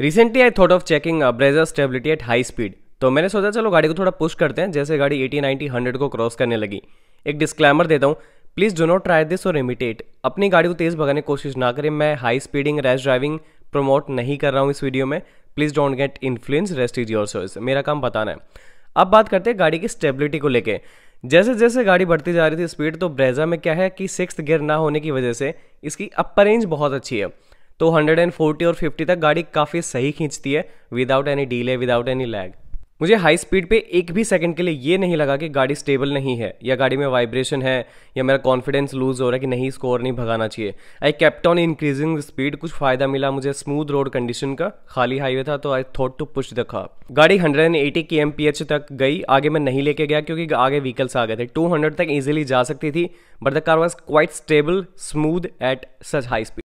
recently I thought of checking Brezza stability at high speed तो मैंने सोचा चलो गाड़ी को थोड़ा पुश करते हैं जैसे गाड़ी एटी नाइनटी हंड्रेड को क्रॉस करने लगी एक डिस्क्लेमर देता हूँ please do not try this और इमिटेट अपनी गाड़ी को तेज़ भगाने की कोशिश ना करें मैं high speeding rash driving promote नहीं कर रहा हूँ इस वीडियो में please don't get influence rest is your choice मेरा काम बताना है अब बात करते हैं गाड़ी की स्टेबिलिटी को लेके जैसे जैसे गाड़ी बढ़ती जा रही थी स्पीड तो ब्रेजा में क्या है कि सिक्स गियर ना होने की वजह से इसकी अपर रेंज बहुत अच्छी है तो 140 और 50 तक गाड़ी काफ़ी सही खींचती है without any delay without any lag मुझे हाई स्पीड पे एक भी सेकंड के लिए ये नहीं लगा कि गाड़ी स्टेबल नहीं है या गाड़ी में वाइब्रेशन है या मेरा कॉन्फिडेंस लूज हो रहा है कि नहीं स्कोर नहीं भगाना चाहिए I kept on increasing speed कुछ फायदा मिला मुझे स्मूथ रोड कंडीशन का खाली हाईवे था तो I thought to push the car गाड़ी पी एच तक गई आगे मैं नहीं लेके गया क्योंकि आगे व्हीकल्स आ गए थे हंड्रेड तक ईजिली जा सकती थी but the car was quite stable smooth at such high speed